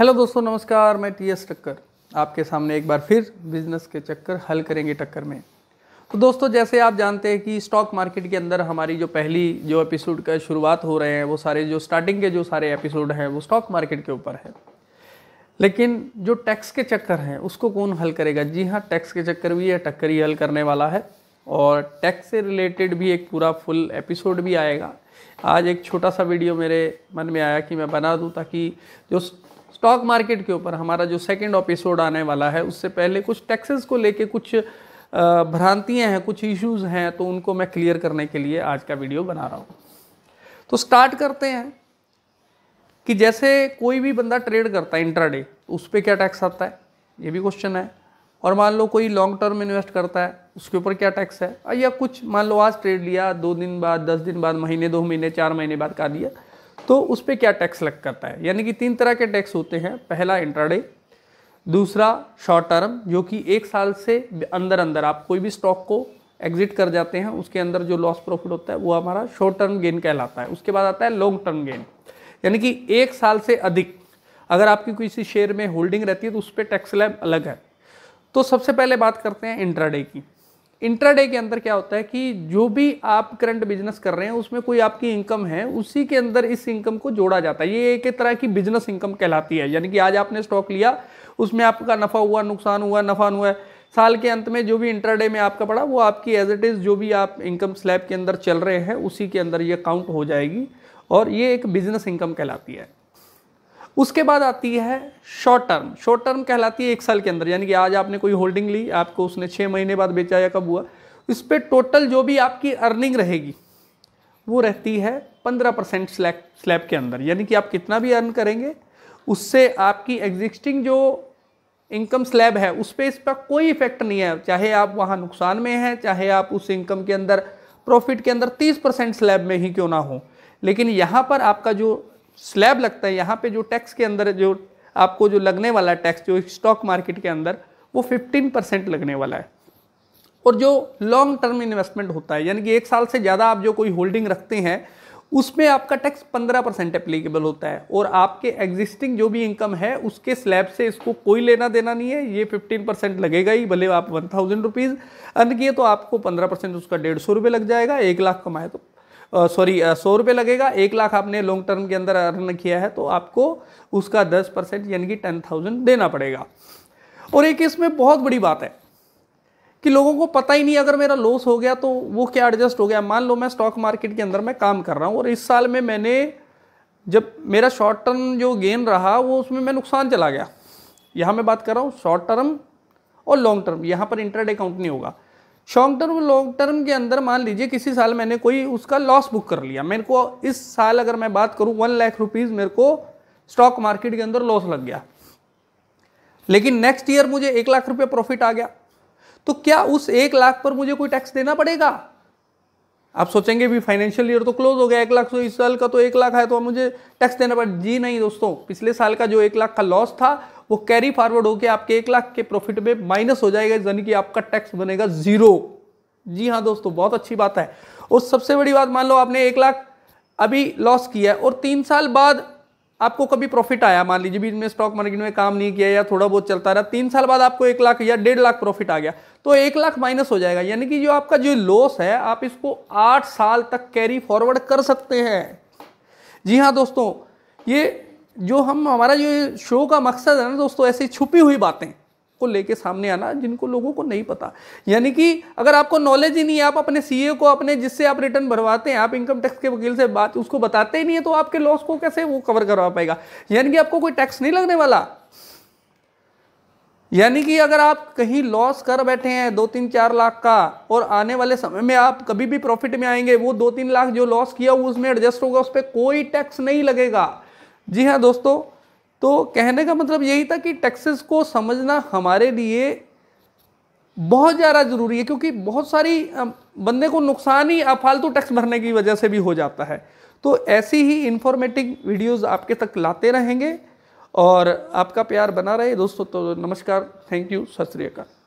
hello दोस्तों नमस्कार मैं टी एस टक्कर आपके सामने एक बार फिर बिजनेस के चक्कर हल करेंगे टक्कर में तो दोस्तों जैसे आप जानते हैं कि स्टॉक मार्केट के अंदर हमारी जो पहली जो एपिसोड का शुरुआत हो रहे हैं वो सारे जो स्टार्टिंग के जो सारे एपिसोड हैं वो स्टॉक मार्केट के ऊपर है लेकिन जो टैक्स के चक्कर हैं उसको कौन हल करेगा जी हाँ टैक्स के चक्कर भी है टक्कर ही हल करने वाला है और टैक्स से रिलेटेड भी एक पूरा फुल एपिसोड भी आएगा आज एक छोटा सा वीडियो मेरे मन में आया कि मैं बना दूं ताकि जो स्टॉक मार्केट के ऊपर हमारा जो सेकेंड एपिसोड आने वाला है उससे पहले कुछ टैक्सेस को लेके कुछ भ्रांतियाँ हैं कुछ इश्यूज हैं तो उनको मैं क्लियर करने के लिए आज का वीडियो बना रहा हूँ तो स्टार्ट करते हैं कि जैसे कोई भी बंदा ट्रेड करता है इंट्राडे तो उस पर क्या टैक्स आता है ये भी क्वेश्चन है और मान लो कोई लॉन्ग टर्म इन्वेस्ट करता है उसके ऊपर क्या टैक्स है या कुछ मान लो आज ट्रेड लिया दो दिन बाद दस दिन बाद महीने दो महीने चार महीने बाद का दिया तो उस पर क्या टैक्स लग करता है यानी कि तीन तरह के टैक्स होते हैं पहला इंट्राडे दूसरा शॉर्ट टर्म जो कि एक साल से अंदर अंदर आप कोई भी स्टॉक को एग्जिट कर जाते हैं उसके अंदर जो लॉस प्रॉफिट होता है वो हमारा शॉर्ट टर्म गेन कहलाता है उसके बाद आता है लॉन्ग टर्म गेन यानी कि एक साल से अधिक अगर आपकी किसी शेयर में होल्डिंग रहती है तो उस पर टैक्स लैब अलग है तो सबसे पहले बात करते हैं इंट्राडे की इंट्राडे के अंदर क्या होता है कि जो भी आप करंट बिजनेस कर रहे हैं उसमें कोई आपकी इनकम है उसी के अंदर इस इनकम को जोड़ा जाता है ये एक तरह की बिजनेस इनकम कहलाती है यानी कि आज आपने स्टॉक लिया उसमें आपका नफ़ा हुआ नुकसान हुआ नफ़ा हुआ साल के अंत में जो भी इंटरडे में आपका पड़ा वो आपकी एज इट इज़ जो भी आप इनकम स्लैब के अंदर चल रहे हैं उसी के अंदर ये काउंट हो जाएगी और ये एक बिजनेस इनकम कहलाती है उसके बाद आती है शॉर्ट टर्म शॉर्ट टर्म कहलाती है एक साल के अंदर यानी कि आज आपने कोई होल्डिंग ली आपको उसने छः महीने बाद बेचा या कब हुआ इस पर टोटल जो भी आपकी अर्निंग रहेगी वो रहती है पंद्रह परसेंट स्लैब के अंदर यानी कि आप कितना भी अर्न करेंगे उससे आपकी एग्जिस्टिंग जो इनकम स्लैब है उस पर इस पर कोई इफेक्ट नहीं है चाहे आप वहाँ नुकसान में हैं चाहे आप उस इनकम के अंदर प्रॉफिट के अंदर तीस परसेंट स्लैब में ही क्यों ना हो लेकिन यहाँ पर आपका जो स्लैब लगता है यहाँ पे जो टैक्स के अंदर जो आपको जो लगने वाला टैक्स जो स्टॉक मार्केट के अंदर वो 15 परसेंट लगने वाला है और जो लॉन्ग टर्म इन्वेस्टमेंट होता है यानी कि एक साल से ज़्यादा आप जो कोई होल्डिंग रखते हैं उसमें आपका टैक्स 15 परसेंट एप्लीकेबल होता है और आपके एग्जिस्टिंग जो भी इनकम है उसके स्लैब से इसको कोई लेना देना नहीं है ये 15 परसेंट लगेगा ही भले आप वन थाउजेंड रुपीज़ अर्न किए तो आपको 15 परसेंट उसका डेढ़ सौ रुपये लग जाएगा एक लाख कमाए तो सॉरी सौ रुपये लगेगा एक लाख आपने लॉन्ग टर्म के अंदर अर्न किया है तो आपको उसका दस परसेंट यानी कि टेन थाउजेंड देना पड़ेगा और एक इसमें बहुत बड़ी बात है कि लोगों को पता ही नहीं अगर मेरा लॉस हो गया तो वो क्या एडजस्ट हो गया मान लो मैं स्टॉक मार्केट के अंदर मैं काम कर रहा हूँ और इस साल में मैंने जब मेरा शॉर्ट टर्म जो गेन रहा वो उसमें मैं नुकसान चला गया यहाँ मैं बात कर रहा हूँ शॉर्ट टर्म और लॉन्ग टर्म यहाँ पर इंटरेड अकाउंट नहीं होगा शॉर्ट टर्म लॉन्ग टर्म के अंदर मान लीजिए किसी साल मैंने कोई उसका लॉस बुक कर लिया मेरे को इस साल अगर मैं बात करूँ वन लाख रुपीज़ मेरे को स्टॉक मार्केट के अंदर लॉस लग गया लेकिन नेक्स्ट ईयर मुझे एक लाख रुपये प्रॉफिट आ गया तो क्या उस एक लाख पर मुझे कोई टैक्स देना पड़ेगा आप सोचेंगे भी फाइनेंशियल ईयर तो क्लोज हो गया एक लाख सौ तो इस साल का तो एक लाख है तो मुझे टैक्स देना पड़ा जी नहीं दोस्तों पिछले साल का जो एक लाख का लॉस था वो कैरी फॉरवर्ड होकर आपके एक लाख के प्रॉफिट में माइनस हो जाएगा यानी कि आपका टैक्स बनेगा जीरो जी हाँ दोस्तों बहुत अच्छी बात है और सबसे बड़ी बात मान लो आपने एक लाख अभी लॉस किया है और तीन साल बाद आपको कभी प्रॉफिट आया मान लीजिए भी इनमें स्टॉक मार्केट में काम नहीं किया या थोड़ा बहुत चलता रहा तीन साल बाद आपको एक लाख या डेढ़ लाख प्रॉफिट आ गया तो एक लाख माइनस हो जाएगा यानी कि जो आपका जो लॉस है आप इसको आठ साल तक कैरी फॉरवर्ड कर सकते हैं जी हाँ दोस्तों ये जो हम हमारा जो शो का मकसद है ना दोस्तों ऐसी छुपी हुई बातें को लेके सामने आना जिनको लोगों को नहीं पता यानी कि अगर आपको नॉलेज ही नहीं है आप अपने सी को अपने जिससे आप रिटर्न भरवाते हैं आप इनकम टैक्स के वकील से बात उसको बताते ही नहीं है तो आपके लॉस को कैसे वो कवर करवा पाएगा यानी कि आपको कोई टैक्स नहीं लगने वाला यानी कि अगर आप कहीं लॉस कर बैठे हैं दो तीन चार लाख का और आने वाले समय में आप कभी भी प्रॉफिट में आएंगे वो दो तीन लाख जो लॉस किया वो उसमें एडजस्ट होगा उस पर कोई टैक्स नहीं लगेगा जी हाँ दोस्तों तो कहने का मतलब यही था कि टैक्सेस को समझना हमारे लिए बहुत ज़्यादा ज़रूरी है क्योंकि बहुत सारी बंदे को नुकसान ही फालतू टैक्स भरने की वजह से भी हो जाता है तो ऐसी ही इन्फॉर्मेटिव वीडियोस आपके तक लाते रहेंगे और आपका प्यार बना रहे दोस्तों तो नमस्कार थैंक यू सत श्रीकाल